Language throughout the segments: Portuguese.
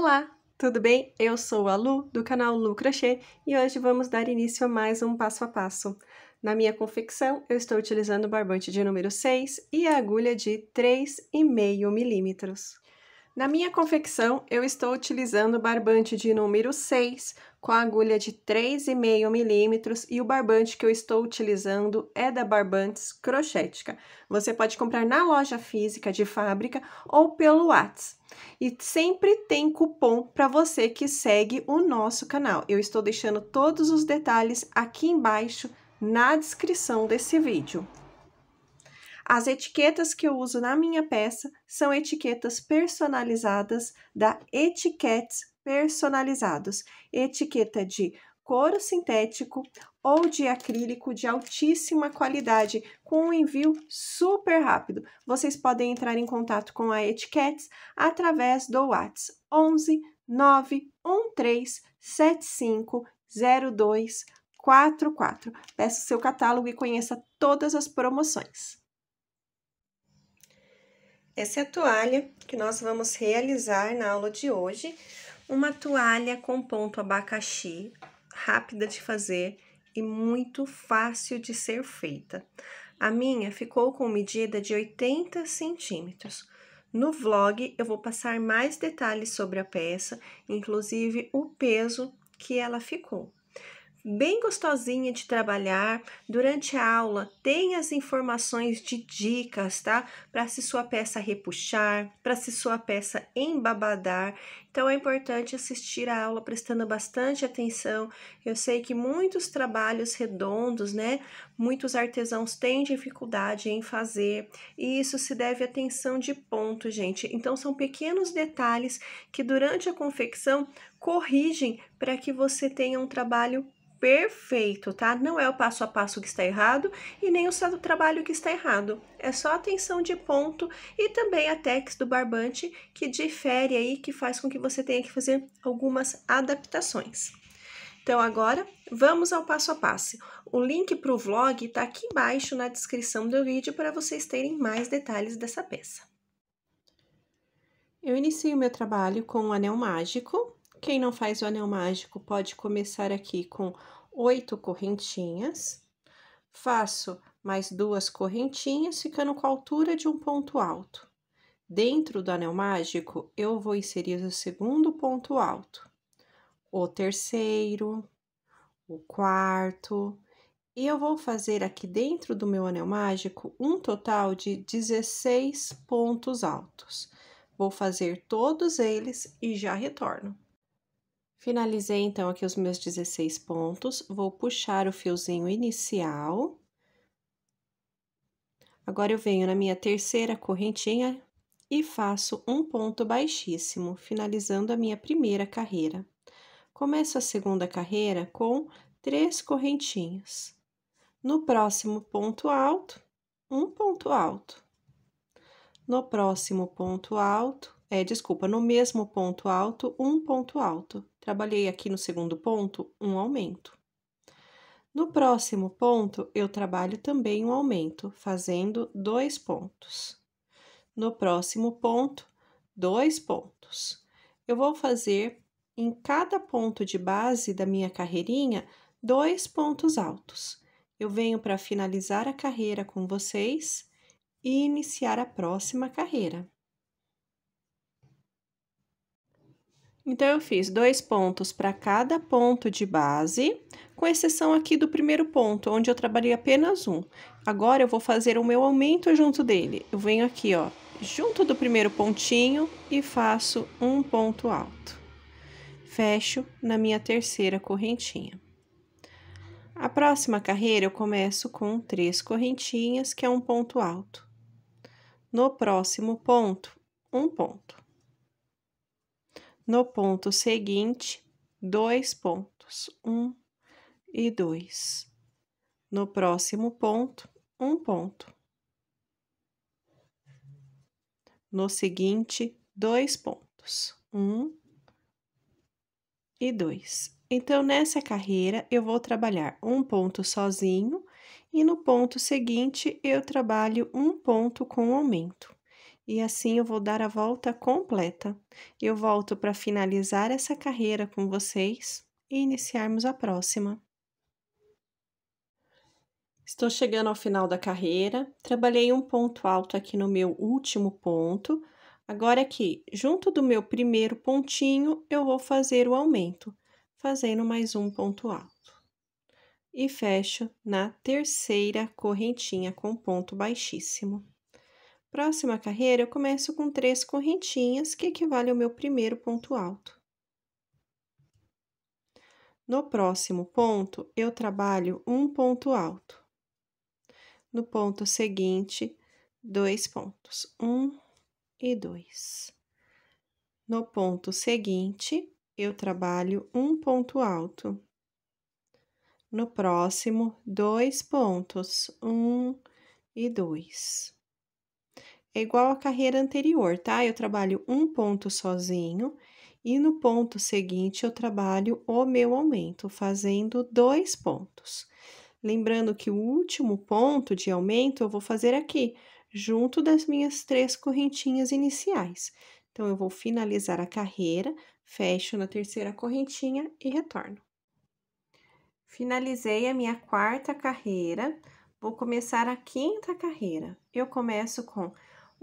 Olá, tudo bem? Eu sou a Lu, do canal Lu Crochê, e hoje vamos dar início a mais um passo a passo. Na minha confecção, eu estou utilizando o barbante de número 6 e a agulha de 3,5 milímetros. Na minha confecção, eu estou utilizando o barbante de número 6, com a agulha de 3,5 milímetros, e o barbante que eu estou utilizando é da Barbantes Crochética. Você pode comprar na loja física de fábrica ou pelo Whats. E sempre tem cupom para você que segue o nosso canal. Eu estou deixando todos os detalhes aqui embaixo na descrição desse vídeo. As etiquetas que eu uso na minha peça são etiquetas personalizadas da Etiquettes Personalizados, etiqueta de couro sintético ou de acrílico de altíssima qualidade, com um envio super rápido. Vocês podem entrar em contato com a Etiquettes através do WhatsApp 11 913 75 0244. Peça seu catálogo e conheça todas as promoções. Essa é a toalha que nós vamos realizar na aula de hoje, uma toalha com ponto abacaxi, rápida de fazer e muito fácil de ser feita. A minha ficou com medida de 80 centímetros. No vlog eu vou passar mais detalhes sobre a peça, inclusive o peso que ela ficou bem gostosinha de trabalhar. Durante a aula, tem as informações de dicas, tá? Para se sua peça repuxar, para se sua peça embabadar. Então, é importante assistir a aula prestando bastante atenção. Eu sei que muitos trabalhos redondos, né? Muitos artesãos têm dificuldade em fazer, e isso se deve à tensão de ponto, gente. Então, são pequenos detalhes que durante a confecção corrigem para que você tenha um trabalho perfeito, tá? Não é o passo a passo que está errado e nem o seu trabalho que está errado. É só atenção de ponto e também a tex do barbante que difere aí, que faz com que você tenha que fazer algumas adaptações. Então, agora, vamos ao passo a passo. O link para o vlog está aqui embaixo na descrição do vídeo para vocês terem mais detalhes dessa peça. Eu iniciei o meu trabalho com um anel mágico quem não faz o anel mágico pode começar aqui com oito correntinhas. Faço mais duas correntinhas, ficando com a altura de um ponto alto. Dentro do anel mágico, eu vou inserir o segundo ponto alto, o terceiro, o quarto, e eu vou fazer aqui dentro do meu anel mágico um total de 16 pontos altos. Vou fazer todos eles e já retorno. Finalizei então aqui os meus 16 pontos, vou puxar o fiozinho inicial. Agora, eu venho na minha terceira correntinha e faço um ponto baixíssimo, finalizando a minha primeira carreira. Começo a segunda carreira com três correntinhas. No próximo ponto alto, um ponto alto. No próximo ponto alto, é, desculpa, no mesmo ponto alto, um ponto alto. Trabalhei aqui no segundo ponto um aumento. No próximo ponto, eu trabalho também um aumento, fazendo dois pontos. No próximo ponto, dois pontos. Eu vou fazer em cada ponto de base da minha carreirinha dois pontos altos. Eu venho para finalizar a carreira com vocês e iniciar a próxima carreira. Então, eu fiz dois pontos para cada ponto de base, com exceção aqui do primeiro ponto, onde eu trabalhei apenas um. Agora, eu vou fazer o meu aumento junto dele. Eu venho aqui, ó, junto do primeiro pontinho e faço um ponto alto. Fecho na minha terceira correntinha. A próxima carreira, eu começo com três correntinhas, que é um ponto alto. No próximo ponto, um ponto no ponto seguinte, dois pontos, um e dois. No próximo ponto, um ponto. No seguinte, dois pontos, um e dois. Então, nessa carreira, eu vou trabalhar um ponto sozinho e no ponto seguinte, eu trabalho um ponto com aumento e assim eu vou dar a volta completa. Eu volto para finalizar essa carreira com vocês e iniciarmos a próxima. Estou chegando ao final da carreira, trabalhei um ponto alto aqui no meu último ponto. Agora aqui, junto do meu primeiro pontinho, eu vou fazer o aumento, fazendo mais um ponto alto. E fecho na terceira correntinha com ponto baixíssimo. Próxima carreira, eu começo com três correntinhas, que equivale ao meu primeiro ponto alto. No próximo ponto, eu trabalho um ponto alto. No ponto seguinte, dois pontos, um e dois. No ponto seguinte, eu trabalho um ponto alto. No próximo, dois pontos, um e dois. É igual à carreira anterior, tá? Eu trabalho um ponto sozinho e no ponto seguinte eu trabalho o meu aumento, fazendo dois pontos. Lembrando que o último ponto de aumento eu vou fazer aqui, junto das minhas três correntinhas iniciais. Então, eu vou finalizar a carreira, fecho na terceira correntinha e retorno. Finalizei a minha quarta carreira, vou começar a quinta carreira. Eu começo com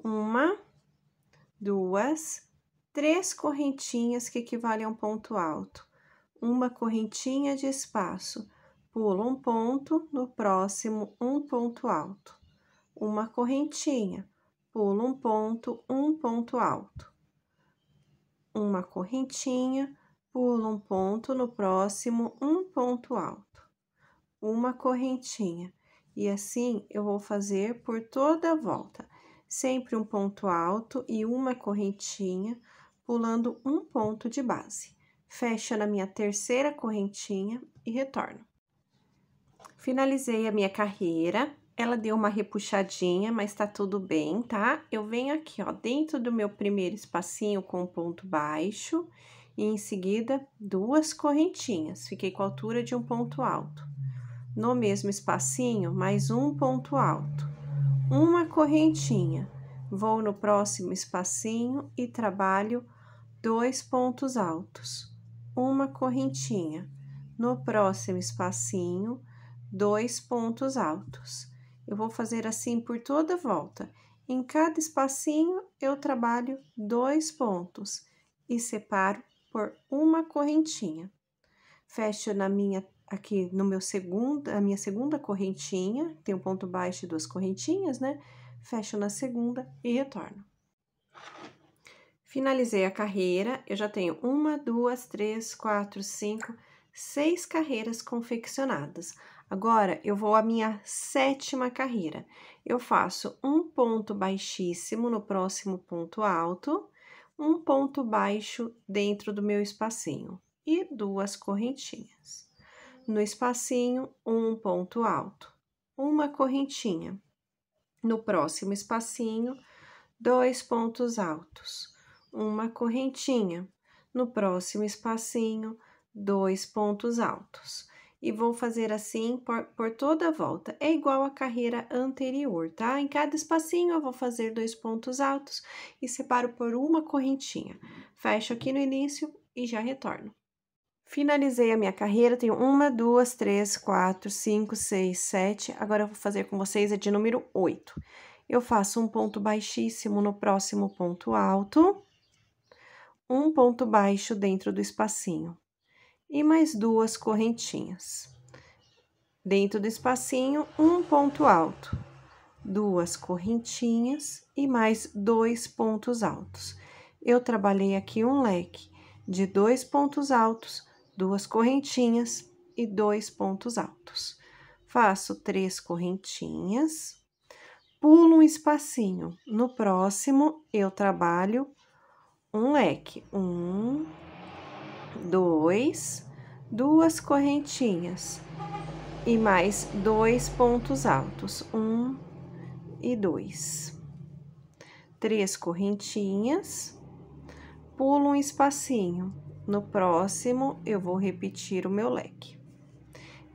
uma, duas, três correntinhas que equivalem a um ponto alto. Uma correntinha de espaço, pulo um ponto, no próximo, um ponto alto. Uma correntinha, pulo um ponto, um ponto alto. Uma correntinha, pulo um ponto, no próximo, um ponto alto. Uma correntinha. E assim, eu vou fazer por toda a volta sempre um ponto alto e uma correntinha, pulando um ponto de base. Fecha na minha terceira correntinha e retorno. Finalizei a minha carreira, ela deu uma repuxadinha, mas tá tudo bem, tá? Eu venho aqui, ó, dentro do meu primeiro espacinho com um ponto baixo e em seguida duas correntinhas. Fiquei com a altura de um ponto alto. No mesmo espacinho, mais um ponto alto uma correntinha, vou no próximo espacinho e trabalho dois pontos altos, uma correntinha, no próximo espacinho, dois pontos altos. Eu vou fazer assim por toda volta. Em cada espacinho, eu trabalho dois pontos e separo por uma correntinha. Fecho na minha aqui no meu segundo, a minha segunda correntinha, tem um ponto baixo e duas correntinhas, né? Fecho na segunda e retorno. Finalizei a carreira, eu já tenho uma, duas, três, quatro, cinco, seis carreiras confeccionadas. Agora, eu vou à minha sétima carreira. Eu faço um ponto baixíssimo no próximo ponto alto, um ponto baixo dentro do meu espacinho e duas correntinhas no espacinho um ponto alto, uma correntinha. No próximo espacinho, dois pontos altos, uma correntinha. No próximo espacinho, dois pontos altos. E vou fazer assim por, por toda a volta. É igual a carreira anterior, tá? Em cada espacinho, eu vou fazer dois pontos altos e separo por uma correntinha. Fecho aqui no início e já retorno. Finalizei a minha carreira, tenho uma, duas, três, quatro, cinco, seis, sete. Agora eu vou fazer com vocês a de número oito. Eu faço um ponto baixíssimo no próximo ponto alto, um ponto baixo dentro do espacinho e mais duas correntinhas. Dentro do espacinho, um ponto alto, duas correntinhas e mais dois pontos altos. Eu trabalhei aqui um leque de dois pontos altos duas correntinhas e dois pontos altos. Faço três correntinhas, pulo um espacinho. No próximo, eu trabalho um leque. Um, dois, duas correntinhas e mais dois pontos altos. Um e dois. Três correntinhas, pulo um espacinho no próximo, eu vou repetir o meu leque.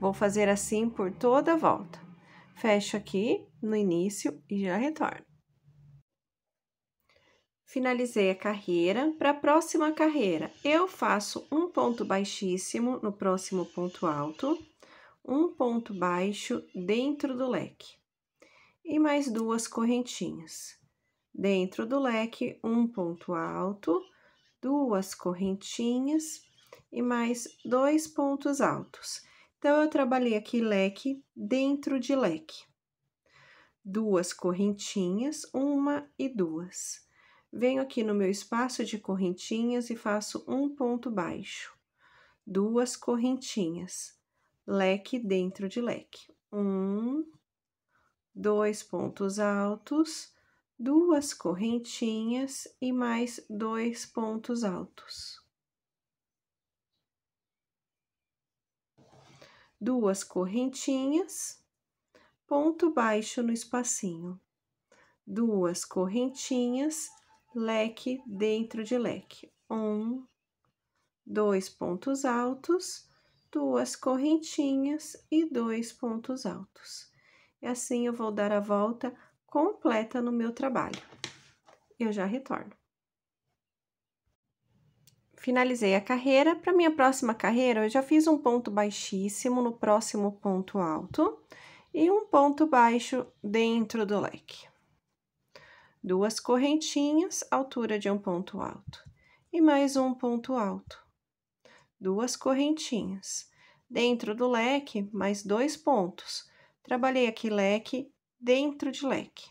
Vou fazer assim por toda a volta. Fecho aqui no início e já retorno. Finalizei a carreira. Para a próxima carreira, eu faço um ponto baixíssimo no próximo ponto alto, um ponto baixo dentro do leque e mais duas correntinhas. Dentro do leque, um ponto alto, duas correntinhas e mais dois pontos altos. Então, eu trabalhei aqui leque dentro de leque. Duas correntinhas, uma e duas. Venho aqui no meu espaço de correntinhas e faço um ponto baixo. Duas correntinhas, leque dentro de leque. Um, dois pontos altos, duas correntinhas e mais dois pontos altos. Duas correntinhas, ponto baixo no espacinho. Duas correntinhas, leque dentro de leque. Um, dois pontos altos, duas correntinhas e dois pontos altos. E assim eu vou dar a volta completa no meu trabalho. Eu já retorno. Finalizei a carreira. Para minha próxima carreira, eu já fiz um ponto baixíssimo no próximo ponto alto e um ponto baixo dentro do leque. Duas correntinhas, altura de um ponto alto. E mais um ponto alto. Duas correntinhas. Dentro do leque, mais dois pontos. Trabalhei aqui leque dentro de leque.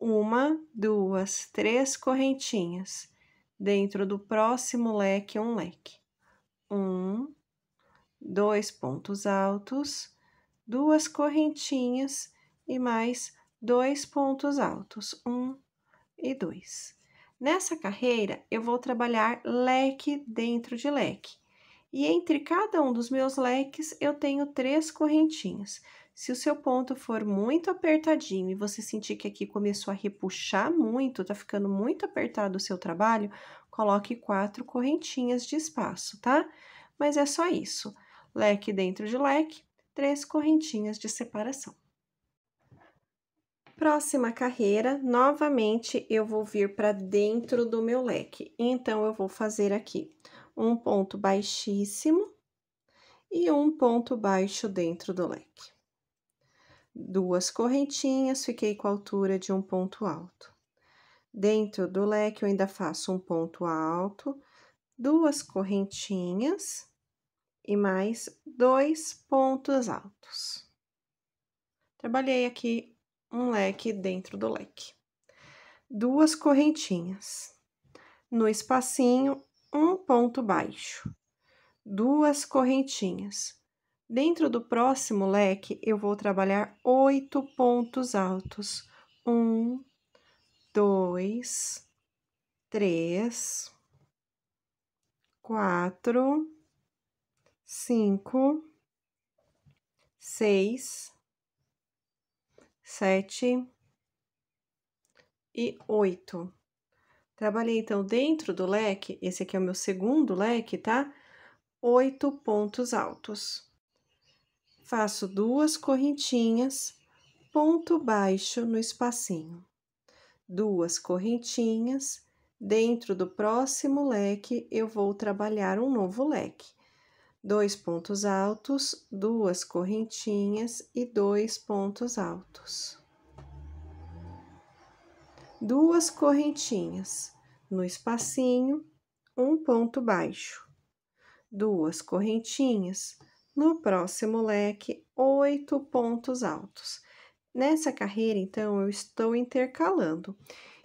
Uma, duas, três correntinhas. Dentro do próximo leque, um leque. Um, dois pontos altos, duas correntinhas e mais dois pontos altos. Um e dois. Nessa carreira, eu vou trabalhar leque dentro de leque. E entre cada um dos meus leques, eu tenho três correntinhas. Se o seu ponto for muito apertadinho e você sentir que aqui começou a repuxar muito, tá ficando muito apertado o seu trabalho, coloque quatro correntinhas de espaço, tá? Mas é só isso. Leque dentro de leque, três correntinhas de separação. Próxima carreira, novamente, eu vou vir para dentro do meu leque. Então, eu vou fazer aqui um ponto baixíssimo e um ponto baixo dentro do leque duas correntinhas, fiquei com a altura de um ponto alto. Dentro do leque, eu ainda faço um ponto alto, duas correntinhas e mais dois pontos altos. Trabalhei aqui um leque dentro do leque. Duas correntinhas. No espacinho, um ponto baixo. Duas correntinhas Dentro do próximo leque, eu vou trabalhar oito pontos altos. Um, dois, três, quatro, cinco, seis, sete e oito. Trabalhei, então, dentro do leque, esse aqui é o meu segundo leque, tá? Oito pontos altos faço duas correntinhas, ponto baixo no espacinho, duas correntinhas, dentro do próximo leque eu vou trabalhar um novo leque. Dois pontos altos, duas correntinhas e dois pontos altos. Duas correntinhas no espacinho, um ponto baixo. Duas correntinhas no próximo leque, oito pontos altos. Nessa carreira, então, eu estou intercalando.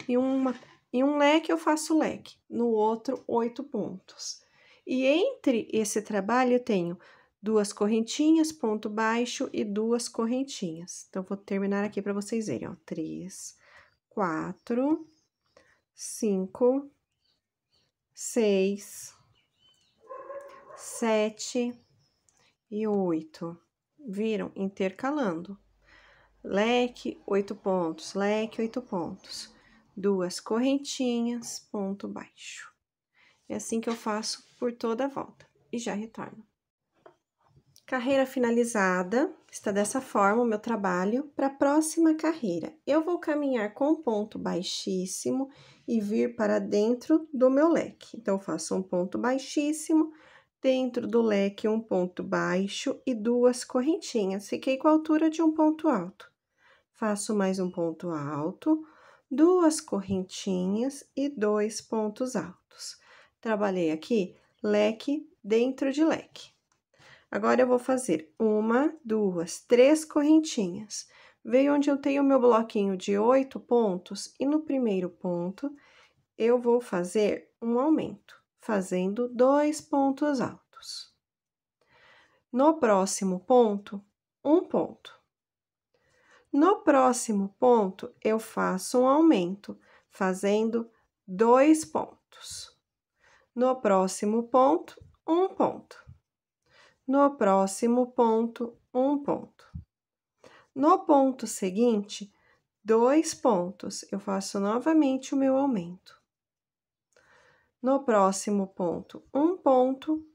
Em, uma, em um leque, eu faço leque, no outro, oito pontos. E entre esse trabalho, eu tenho duas correntinhas, ponto baixo e duas correntinhas. Então, vou terminar aqui para vocês verem, ó. Três, quatro, cinco, seis, sete, e 8. Viram? Intercalando. Leque, 8 pontos, leque, 8 pontos. Duas correntinhas, ponto baixo. É assim que eu faço por toda a volta. E já retorno. Carreira finalizada, está dessa forma o meu trabalho. Para a próxima carreira, eu vou caminhar com ponto baixíssimo e vir para dentro do meu leque. Então, faço um ponto baixíssimo dentro do leque um ponto baixo e duas correntinhas. Fiquei com a altura de um ponto alto. Faço mais um ponto alto, duas correntinhas e dois pontos altos. Trabalhei aqui leque dentro de leque. Agora, eu vou fazer uma, duas, três correntinhas. Veio onde eu tenho o meu bloquinho de oito pontos, e no primeiro ponto, eu vou fazer um aumento fazendo dois pontos altos. No próximo ponto, um ponto. No próximo ponto, eu faço um aumento, fazendo dois pontos. No próximo ponto, um ponto. No próximo ponto, um ponto. No ponto seguinte, dois pontos, eu faço novamente o meu aumento no próximo ponto, um ponto,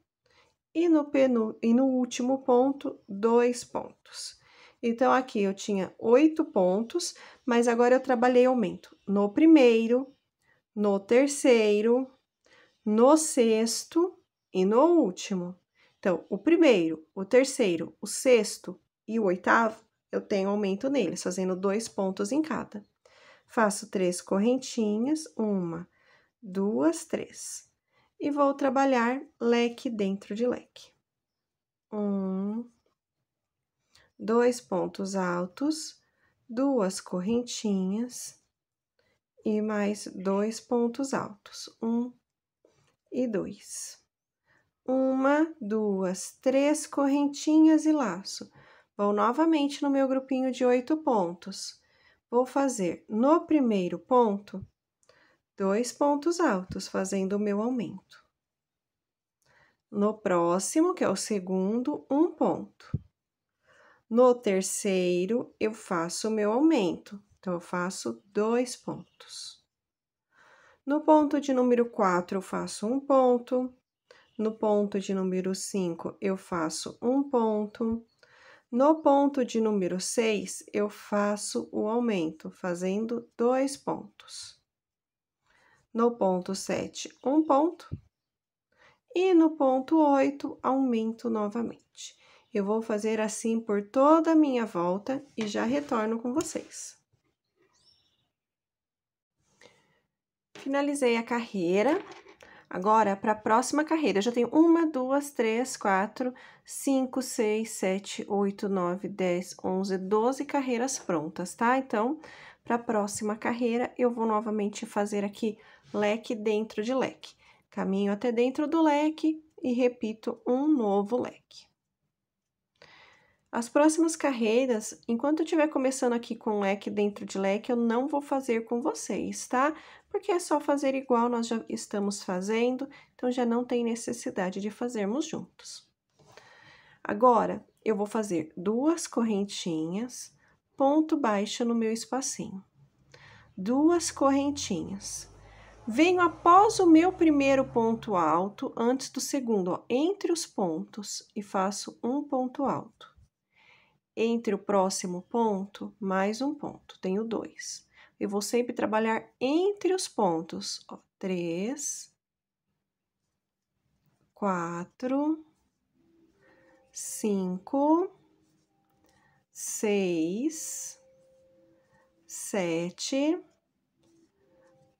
e no, penu, e no último ponto, dois pontos. Então, aqui eu tinha oito pontos, mas agora eu trabalhei aumento no primeiro, no terceiro, no sexto e no último. Então, o primeiro, o terceiro, o sexto e o oitavo, eu tenho aumento neles, fazendo dois pontos em cada. Faço três correntinhas, uma, duas, três. E vou trabalhar leque dentro de leque. Um, dois pontos altos, duas correntinhas e mais dois pontos altos. Um e dois. Uma, duas, três correntinhas e laço. Vou novamente no meu grupinho de oito pontos. Vou fazer no primeiro ponto dois pontos altos, fazendo o meu aumento. No próximo, que é o segundo, um ponto. No terceiro, eu faço o meu aumento, então, eu faço dois pontos. No ponto de número 4, eu faço um ponto. No ponto de número 5, eu faço um ponto. No ponto de número 6, eu faço o aumento, fazendo dois pontos. No ponto 7, um ponto. E no ponto 8, aumento novamente. Eu vou fazer assim por toda a minha volta e já retorno com vocês. Finalizei a carreira. Agora, para a próxima carreira, já tenho uma, duas, três, quatro, cinco, seis, sete, oito, nove, dez, onze, doze carreiras prontas, tá? Então, para a próxima carreira, eu vou novamente fazer aqui leque dentro de leque. Caminho até dentro do leque e repito um novo leque. As próximas carreiras, enquanto eu estiver começando aqui com leque dentro de leque, eu não vou fazer com vocês, tá? Porque é só fazer igual nós já estamos fazendo, então já não tem necessidade de fazermos juntos. Agora, eu vou fazer duas correntinhas ponto baixo no meu espacinho. Duas correntinhas. Venho após o meu primeiro ponto alto, antes do segundo, ó, entre os pontos, e faço um ponto alto. Entre o próximo ponto, mais um ponto, tenho dois. Eu vou sempre trabalhar entre os pontos, ó, três, quatro, cinco, seis, sete,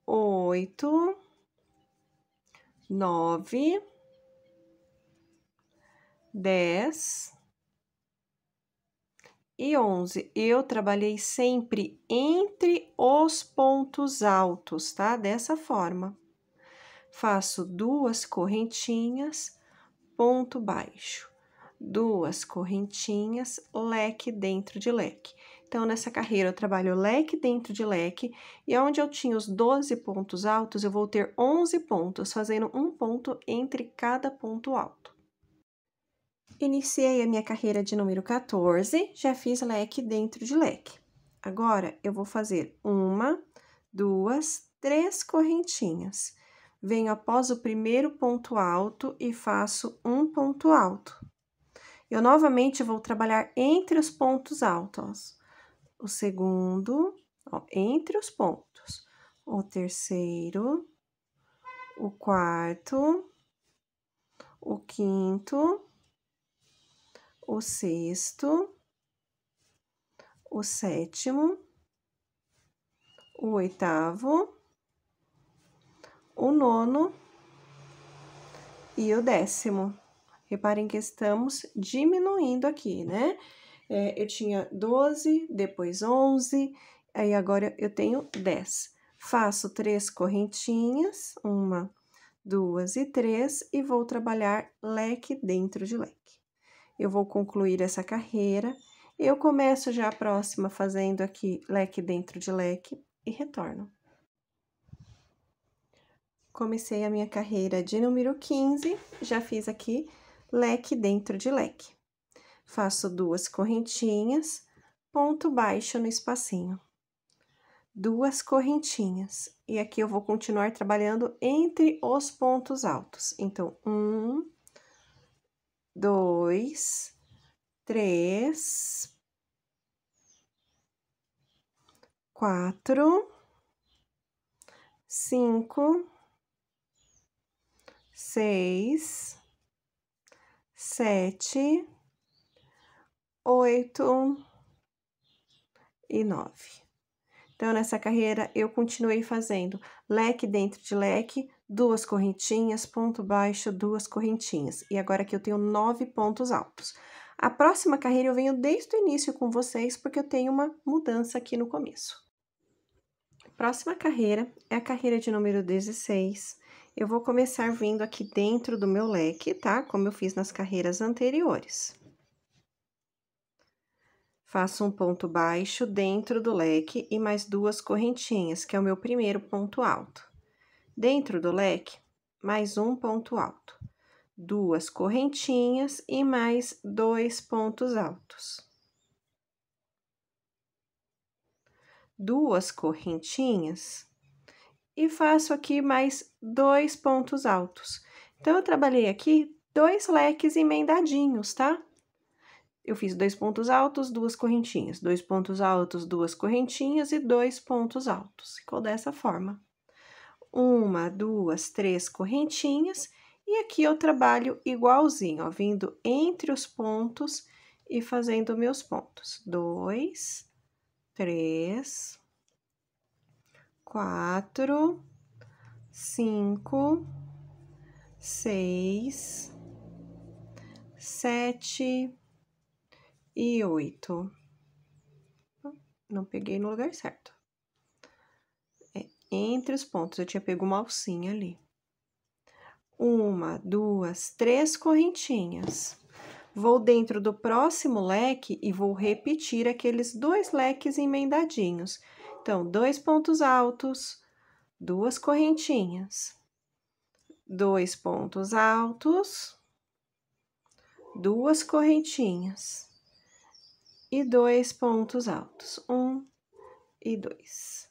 oito, nove, dez e onze. Eu trabalhei sempre entre os pontos altos, tá? Dessa forma. Faço duas correntinhas, ponto baixo duas correntinhas, leque dentro de leque. Então, nessa carreira, eu trabalho leque dentro de leque, e onde eu tinha os 12 pontos altos, eu vou ter 11 pontos, fazendo um ponto entre cada ponto alto. Iniciei a minha carreira de número 14, já fiz leque dentro de leque. Agora, eu vou fazer uma, duas, três correntinhas. Venho após o primeiro ponto alto e faço um ponto alto. Eu novamente vou trabalhar entre os pontos altos. O segundo, ó, entre os pontos. O terceiro, o quarto, o quinto, o sexto, o sétimo, o oitavo, o nono e o décimo. Reparem que estamos diminuindo aqui, né? É, eu tinha 12, depois 11, aí agora eu tenho 10. Faço três correntinhas, uma, duas e três, e vou trabalhar leque dentro de leque. Eu vou concluir essa carreira, eu começo já a próxima fazendo aqui leque dentro de leque e retorno. Comecei a minha carreira de número 15, já fiz aqui leque dentro de leque. Faço duas correntinhas, ponto baixo no espacinho. Duas correntinhas. E aqui eu vou continuar trabalhando entre os pontos altos. Então, um, dois, três, quatro, cinco, seis sete, oito e nove. Então, nessa carreira, eu continuei fazendo leque dentro de leque, duas correntinhas, ponto baixo, duas correntinhas. E agora aqui eu tenho nove pontos altos. A próxima carreira eu venho desde o início com vocês, porque eu tenho uma mudança aqui no começo. Próxima carreira é a carreira de número 16, eu vou começar vindo aqui dentro do meu leque, tá? Como eu fiz nas carreiras anteriores. Faço um ponto baixo dentro do leque e mais duas correntinhas, que é o meu primeiro ponto alto. Dentro do leque, mais um ponto alto, duas correntinhas e mais dois pontos altos. Duas correntinhas e faço aqui mais dois pontos altos. Então, eu trabalhei aqui dois leques emendadinhos, tá? Eu fiz dois pontos altos, duas correntinhas, dois pontos altos, duas correntinhas e dois pontos altos. Ficou dessa forma. Uma, duas, três correntinhas e aqui eu trabalho igualzinho, ó, vindo entre os pontos e fazendo meus pontos. Dois, três, quatro, cinco, seis, sete e oito. Não peguei no lugar certo. É, entre os pontos, eu tinha pego uma alcinha ali. Uma, duas, três correntinhas. Vou dentro do próximo leque e vou repetir aqueles dois leques emendadinhos então, dois pontos altos, duas correntinhas. Dois pontos altos, duas correntinhas. E dois pontos altos, um e dois.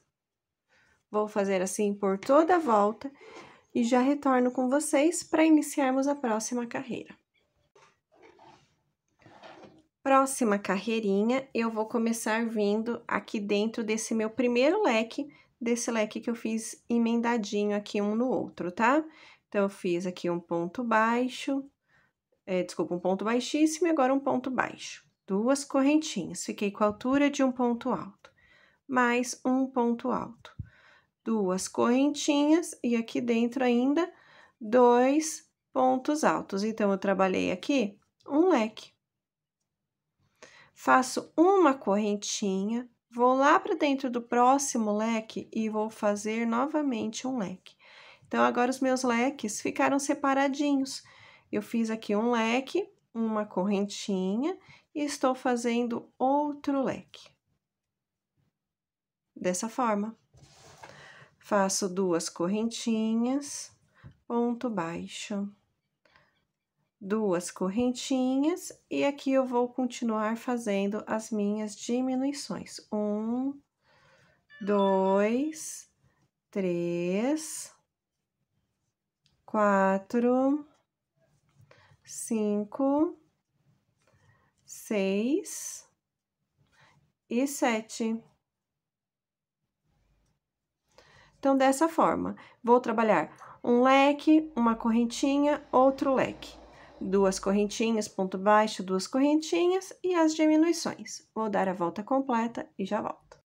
Vou fazer assim por toda a volta e já retorno com vocês para iniciarmos a próxima carreira próxima carreirinha, eu vou começar vindo aqui dentro desse meu primeiro leque, desse leque que eu fiz emendadinho aqui um no outro, tá? Então, eu fiz aqui um ponto baixo, é, desculpa, um ponto baixíssimo e agora um ponto baixo. Duas correntinhas, fiquei com a altura de um ponto alto, mais um ponto alto. Duas correntinhas e aqui dentro ainda dois pontos altos. Então, eu trabalhei aqui um leque faço uma correntinha, vou lá para dentro do próximo leque e vou fazer novamente um leque. Então, agora os meus leques ficaram separadinhos. Eu fiz aqui um leque, uma correntinha e estou fazendo outro leque. Dessa forma. Faço duas correntinhas, ponto baixo duas correntinhas, e aqui eu vou continuar fazendo as minhas diminuições. Um, dois, três, quatro, cinco, seis e sete. Então, dessa forma, vou trabalhar um leque, uma correntinha, outro leque duas correntinhas, ponto baixo, duas correntinhas e as diminuições. Vou dar a volta completa e já volto.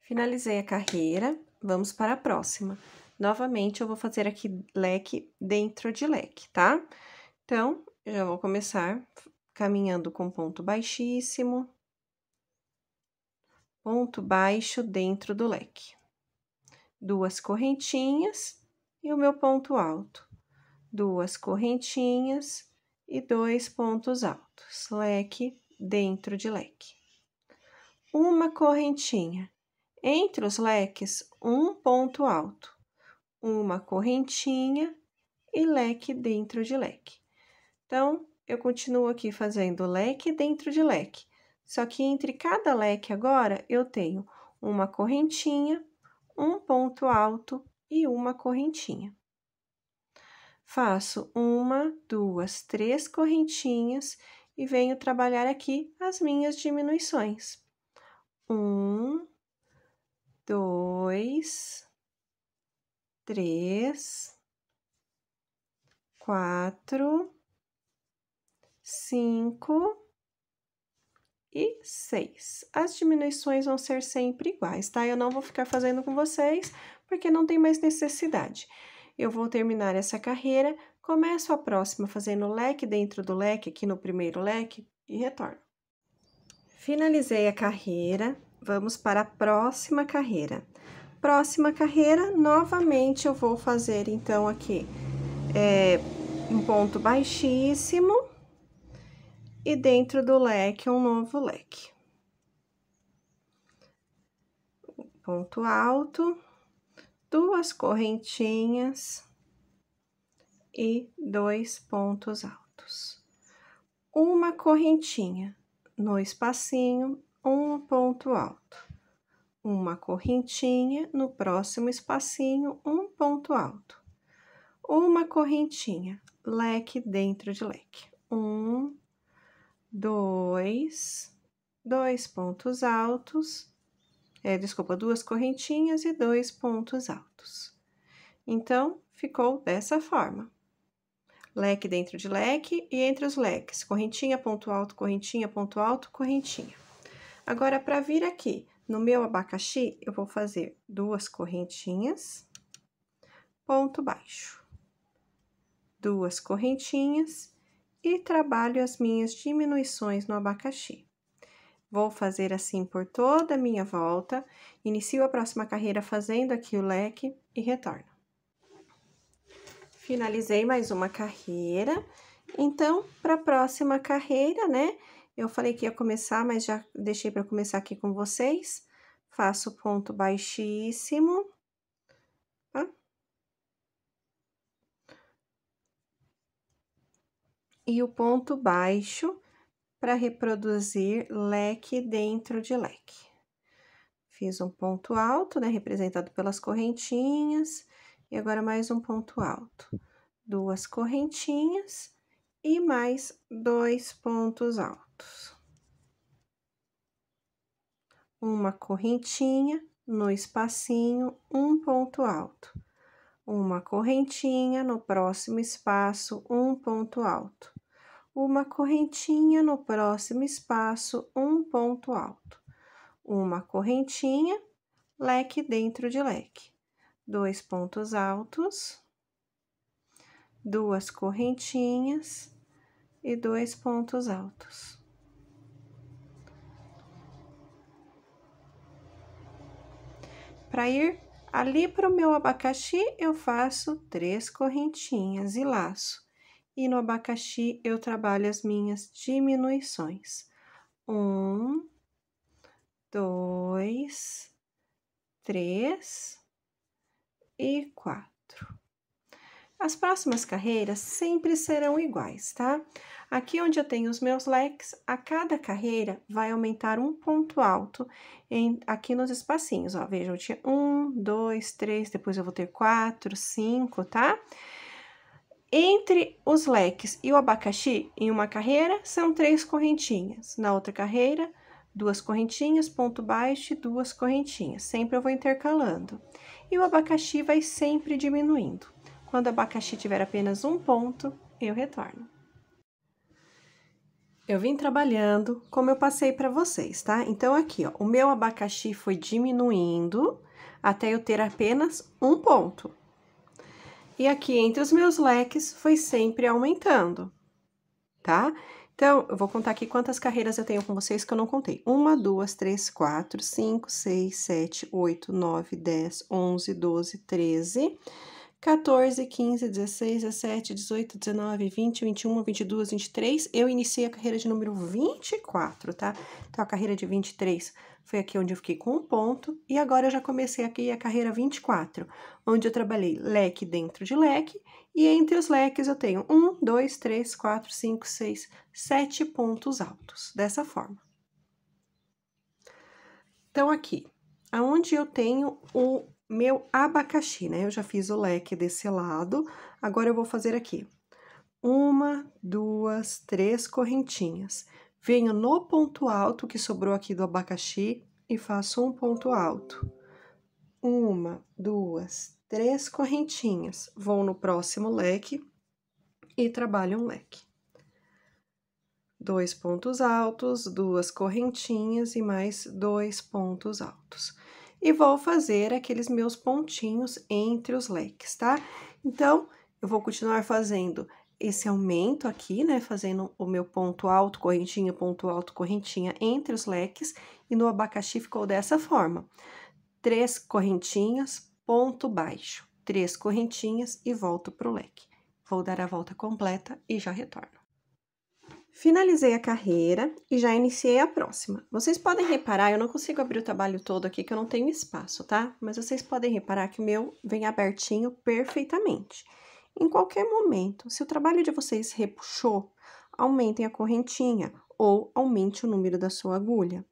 Finalizei a carreira, vamos para a próxima. Novamente, eu vou fazer aqui leque dentro de leque, tá? Então, já vou começar caminhando com ponto baixíssimo, ponto baixo dentro do leque. Duas correntinhas e o meu ponto alto duas correntinhas e dois pontos altos, leque dentro de leque. Uma correntinha. Entre os leques, um ponto alto, uma correntinha e leque dentro de leque. Então, eu continuo aqui fazendo leque dentro de leque, só que entre cada leque agora eu tenho uma correntinha, um ponto alto e uma correntinha faço uma, duas, três correntinhas e venho trabalhar aqui as minhas diminuições. Um, dois, três, quatro, cinco e seis. As diminuições vão ser sempre iguais, tá? Eu não vou ficar fazendo com vocês, porque não tem mais necessidade eu vou terminar essa carreira, começo a próxima fazendo leque dentro do leque, aqui no primeiro leque, e retorno. Finalizei a carreira, vamos para a próxima carreira. Próxima carreira, novamente eu vou fazer, então, aqui é, um ponto baixíssimo e dentro do leque, um novo leque. Ponto alto duas correntinhas e dois pontos altos. Uma correntinha no espacinho, um ponto alto. Uma correntinha no próximo espacinho, um ponto alto. Uma correntinha, leque dentro de leque. Um, dois, dois pontos altos é, desculpa, duas correntinhas e dois pontos altos. Então, ficou dessa forma. Leque dentro de leque e entre os leques, correntinha, ponto alto, correntinha, ponto alto, correntinha. Agora, para vir aqui no meu abacaxi, eu vou fazer duas correntinhas, ponto baixo, duas correntinhas e trabalho as minhas diminuições no abacaxi. Vou fazer assim por toda a minha volta, inicio a próxima carreira fazendo aqui o leque e retorno. Finalizei mais uma carreira. Então, para a próxima carreira, né, eu falei que ia começar, mas já deixei para começar aqui com vocês. Faço ponto baixíssimo. Tá? E o ponto baixo para reproduzir leque dentro de leque. Fiz um ponto alto, né, representado pelas correntinhas, e agora mais um ponto alto. Duas correntinhas e mais dois pontos altos. Uma correntinha no espacinho, um ponto alto. Uma correntinha no próximo espaço, um ponto alto uma correntinha no próximo espaço, um ponto alto, uma correntinha, leque dentro de leque, dois pontos altos, duas correntinhas e dois pontos altos. Para ir ali para o meu abacaxi, eu faço três correntinhas e laço e no abacaxi eu trabalho as minhas diminuições. Um, dois, três e quatro. As próximas carreiras sempre serão iguais, tá? Aqui onde eu tenho os meus leques, a cada carreira vai aumentar um ponto alto em, aqui nos espacinhos, ó. Vejam, eu tinha um, dois, três, depois eu vou ter quatro, cinco, tá? Tá? Entre os leques e o abacaxi, em uma carreira, são três correntinhas. Na outra carreira, duas correntinhas, ponto baixo e duas correntinhas. Sempre eu vou intercalando. E o abacaxi vai sempre diminuindo. Quando o abacaxi tiver apenas um ponto, eu retorno. Eu vim trabalhando como eu passei para vocês, tá? Então, aqui, ó, o meu abacaxi foi diminuindo até eu ter apenas um ponto e aqui entre os meus leques foi sempre aumentando, tá? Então, eu vou contar aqui quantas carreiras eu tenho com vocês que eu não contei. Uma, duas, três, quatro, cinco, seis, sete, oito, nove, dez, onze, doze, treze. 14, 15, 16, 17, 18, 19, 20, 21, 22, 23. Eu iniciei a carreira de número 24, tá? Então, a carreira de 23 foi aqui onde eu fiquei com um ponto. E agora, eu já comecei aqui a carreira 24, onde eu trabalhei leque dentro de leque. E entre os leques, eu tenho 1, 2, 3, 4, 5, 6, 7 pontos altos, dessa forma. Então, aqui, aonde eu tenho o meu abacaxi, né? Eu já fiz o leque desse lado, agora eu vou fazer aqui. Uma, duas, três correntinhas. Venho no ponto alto que sobrou aqui do abacaxi e faço um ponto alto. Uma, duas, três correntinhas. Vou no próximo leque e trabalho um leque. Dois pontos altos, duas correntinhas e mais dois pontos altos e vou fazer aqueles meus pontinhos entre os leques, tá? Então, eu vou continuar fazendo esse aumento aqui, né, fazendo o meu ponto alto, correntinha, ponto alto, correntinha entre os leques, e no abacaxi ficou dessa forma. Três correntinhas, ponto baixo, três correntinhas e volto pro leque. Vou dar a volta completa e já retorno. Finalizei a carreira e já iniciei a próxima. Vocês podem reparar, eu não consigo abrir o trabalho todo aqui, que eu não tenho espaço, tá? Mas vocês podem reparar que o meu vem abertinho perfeitamente. Em qualquer momento, se o trabalho de vocês repuxou, aumentem a correntinha ou aumente o número da sua agulha.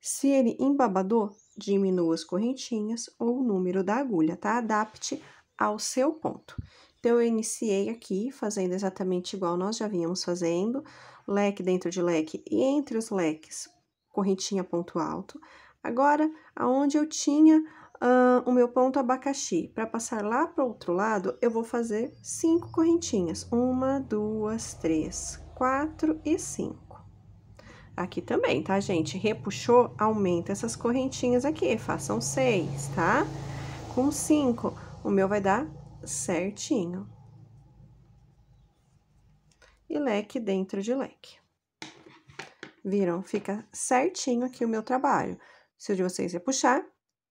Se ele embabadou, diminua as correntinhas ou o número da agulha, tá? Adapte ao seu ponto. Então, eu iniciei aqui fazendo exatamente igual nós já vínhamos fazendo, leque dentro de leque e entre os leques, correntinha ponto alto. Agora, aonde eu tinha uh, o meu ponto abacaxi, para passar lá para o outro lado, eu vou fazer cinco correntinhas. Uma, duas, três, quatro e cinco. Aqui também, tá, gente? Repuxou, aumenta essas correntinhas aqui, façam seis, tá? Com cinco, o meu vai dar certinho. E leque dentro de leque. Viram? Fica certinho aqui o meu trabalho. Se o de vocês é puxar,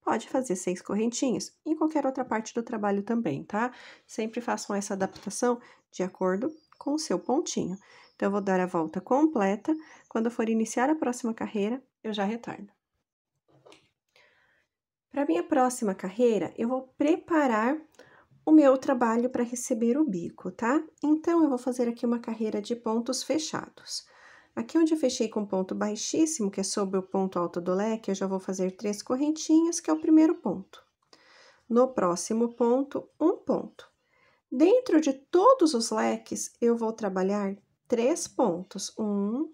pode fazer seis correntinhas. Em qualquer outra parte do trabalho também, tá? Sempre façam essa adaptação de acordo com o seu pontinho. Então, eu vou dar a volta completa. Quando eu for iniciar a próxima carreira, eu já retorno. Para minha próxima carreira, eu vou preparar o meu trabalho para receber o bico, tá? Então, eu vou fazer aqui uma carreira de pontos fechados. Aqui onde eu fechei com ponto baixíssimo, que é sobre o ponto alto do leque, eu já vou fazer três correntinhas, que é o primeiro ponto. No próximo ponto, um ponto. Dentro de todos os leques, eu vou trabalhar três pontos. Um,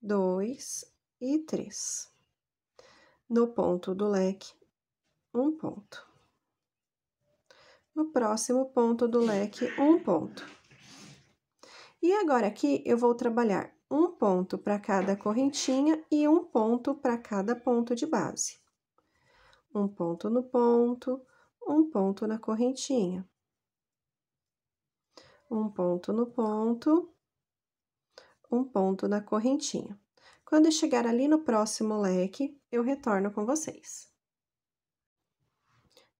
dois e três. No ponto do leque, um ponto no próximo ponto do leque, um ponto. E agora aqui, eu vou trabalhar um ponto para cada correntinha e um ponto para cada ponto de base. Um ponto no ponto, um ponto na correntinha. Um ponto no ponto, um ponto na correntinha. Quando eu chegar ali no próximo leque, eu retorno com vocês.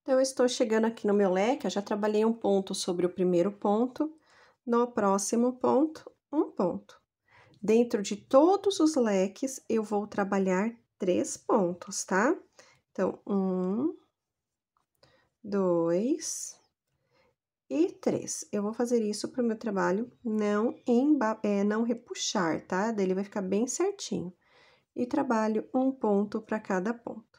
Então, eu estou chegando aqui no meu leque, eu já trabalhei um ponto sobre o primeiro ponto, no próximo ponto, um ponto. Dentro de todos os leques, eu vou trabalhar três pontos, tá? Então, um, dois e três. Eu vou fazer isso para o meu trabalho não, emba é, não repuxar, tá? Daí ele vai ficar bem certinho. E trabalho um ponto para cada ponto.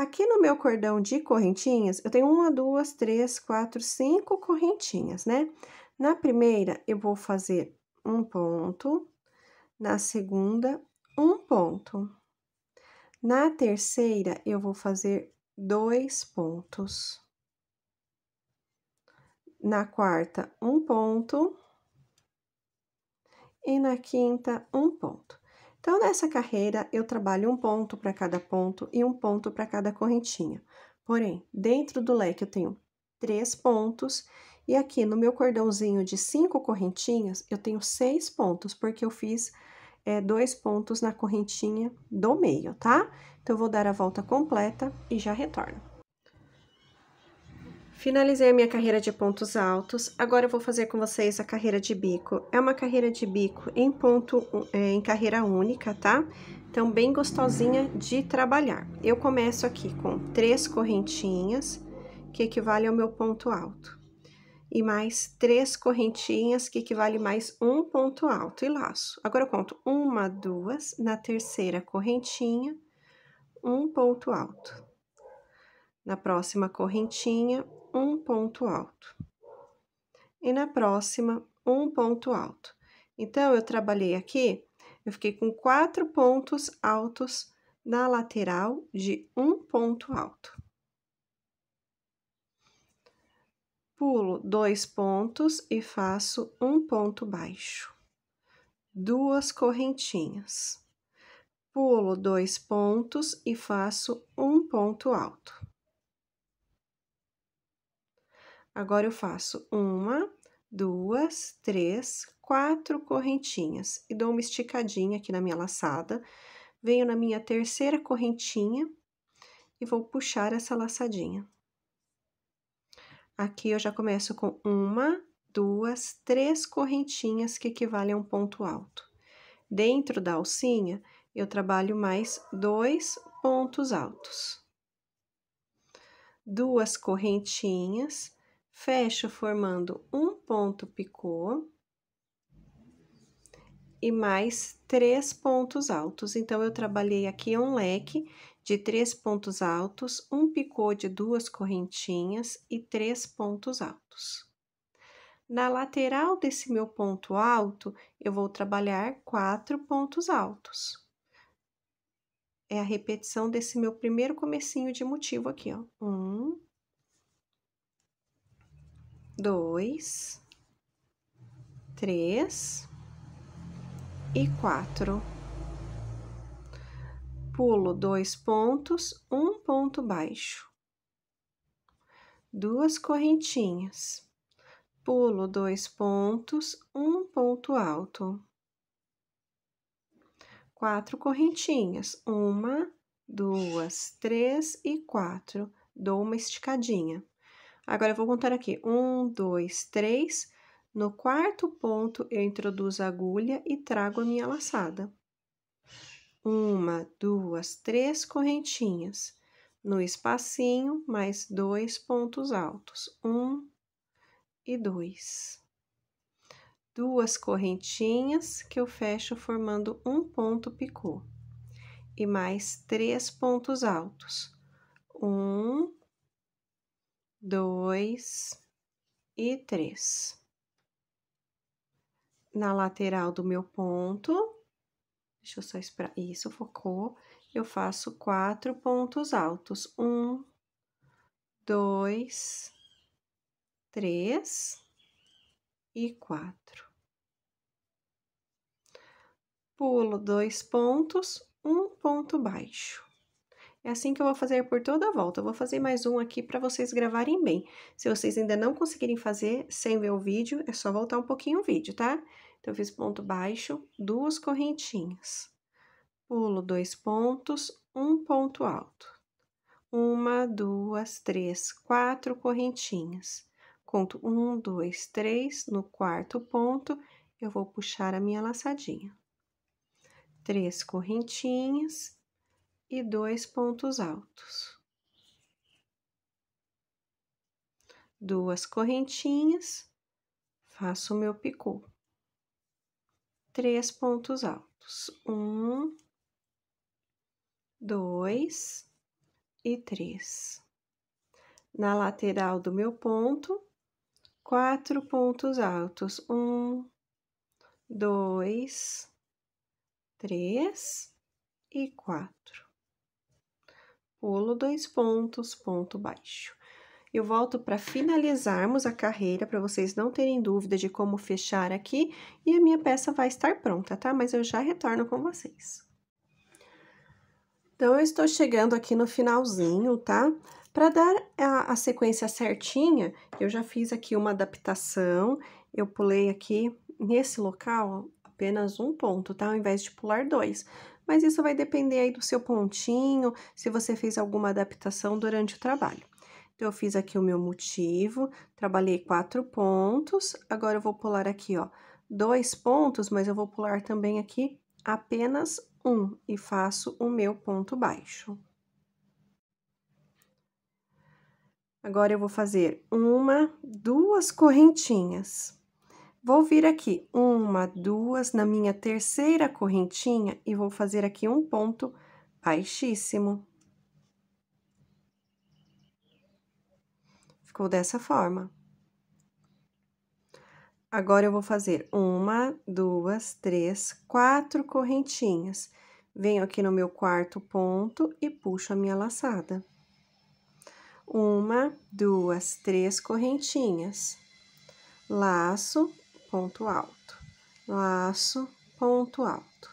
Aqui no meu cordão de correntinhas, eu tenho uma, duas, três, quatro, cinco correntinhas, né? Na primeira, eu vou fazer um ponto, na segunda, um ponto. Na terceira, eu vou fazer dois pontos. Na quarta, um ponto. E na quinta, um ponto. Então, nessa carreira, eu trabalho um ponto para cada ponto e um ponto para cada correntinha. Porém, dentro do leque, eu tenho três pontos e aqui no meu cordãozinho de cinco correntinhas, eu tenho seis pontos, porque eu fiz é, dois pontos na correntinha do meio, tá? Então, eu vou dar a volta completa e já retorno. Finalizei a minha carreira de pontos altos, agora eu vou fazer com vocês a carreira de bico. É uma carreira de bico em ponto, é, em carreira única, tá? Então, bem gostosinha de trabalhar. Eu começo aqui com três correntinhas, que equivale ao meu ponto alto. E mais três correntinhas, que equivale mais um ponto alto e laço. Agora, eu conto uma, duas, na terceira correntinha, um ponto alto. Na próxima correntinha, um ponto alto. E na próxima, um ponto alto. Então, eu trabalhei aqui, eu fiquei com quatro pontos altos na lateral de um ponto alto. Pulo dois pontos e faço um ponto baixo. Duas correntinhas. Pulo dois pontos e faço um ponto alto Agora, eu faço uma, duas, três, quatro correntinhas e dou uma esticadinha aqui na minha laçada. Venho na minha terceira correntinha e vou puxar essa laçadinha. Aqui, eu já começo com uma, duas, três correntinhas que equivalem a um ponto alto. Dentro da alcinha, eu trabalho mais dois pontos altos. Duas correntinhas fecho formando um ponto picô e mais três pontos altos. Então, eu trabalhei aqui um leque de três pontos altos, um picô de duas correntinhas e três pontos altos. Na lateral desse meu ponto alto, eu vou trabalhar quatro pontos altos. É a repetição desse meu primeiro comecinho de motivo aqui, ó. Um, dois, três e quatro. Pulo dois pontos, um ponto baixo, duas correntinhas. Pulo dois pontos, um ponto alto. Quatro correntinhas, uma, duas, três e quatro. Dou uma esticadinha. Agora, eu vou contar aqui. Um, dois, três. No quarto ponto, eu introduzo a agulha e trago a minha laçada. Uma, duas, três correntinhas. No espacinho, mais dois pontos altos. Um e dois. Duas correntinhas que eu fecho formando um ponto picô. E mais três pontos altos. Um dois e três. Na lateral do meu ponto, deixa eu só esperar, isso, focou, eu faço quatro pontos altos. Um, dois, três e quatro. Pulo dois pontos, um ponto baixo. É assim que eu vou fazer por toda a volta. Eu vou fazer mais um aqui para vocês gravarem bem. Se vocês ainda não conseguirem fazer sem ver o vídeo, é só voltar um pouquinho o vídeo, tá? Então, eu fiz ponto baixo, duas correntinhas. Pulo dois pontos, um ponto alto. Uma, duas, três, quatro correntinhas. Conto um, dois, três, no quarto ponto, eu vou puxar a minha laçadinha. Três correntinhas e dois pontos altos. Duas correntinhas, faço o meu picô. Três pontos altos. Um, dois e três. Na lateral do meu ponto, quatro pontos altos. Um, dois, três e quatro pulo dois pontos, ponto baixo. Eu volto para finalizarmos a carreira, para vocês não terem dúvida de como fechar aqui, e a minha peça vai estar pronta, tá? Mas eu já retorno com vocês. Então, eu estou chegando aqui no finalzinho, tá? Para dar a, a sequência certinha, eu já fiz aqui uma adaptação, eu pulei aqui nesse local apenas um ponto, tá? Ao invés de pular dois mas isso vai depender aí do seu pontinho, se você fez alguma adaptação durante o trabalho. Então, eu fiz aqui o meu motivo, trabalhei quatro pontos, agora eu vou pular aqui, ó, dois pontos, mas eu vou pular também aqui apenas um e faço o meu ponto baixo. Agora, eu vou fazer uma, duas correntinhas. Vou vir aqui uma, duas, na minha terceira correntinha, e vou fazer aqui um ponto baixíssimo. Ficou dessa forma. Agora, eu vou fazer uma, duas, três, quatro correntinhas. Venho aqui no meu quarto ponto e puxo a minha laçada. Uma, duas, três correntinhas. Laço ponto alto, laço, ponto alto,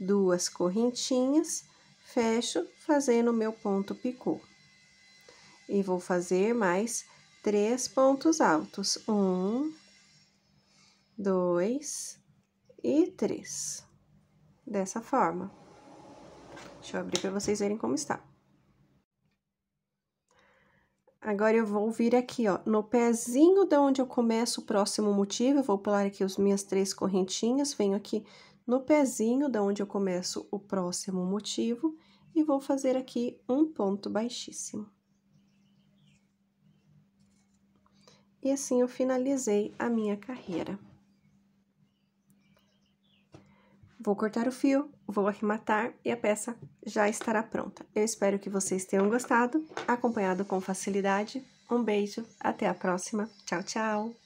duas correntinhas, fecho fazendo meu ponto picô. E vou fazer mais três pontos altos, um, dois e três, dessa forma. Deixa eu abrir para vocês verem como está. Agora, eu vou vir aqui, ó, no pezinho de onde eu começo o próximo motivo, eu vou pular aqui as minhas três correntinhas, venho aqui no pezinho de onde eu começo o próximo motivo e vou fazer aqui um ponto baixíssimo. E assim eu finalizei a minha carreira. Vou cortar o fio, vou arrematar e a peça já estará pronta. Eu espero que vocês tenham gostado, acompanhado com facilidade. Um beijo, até a próxima. Tchau, tchau!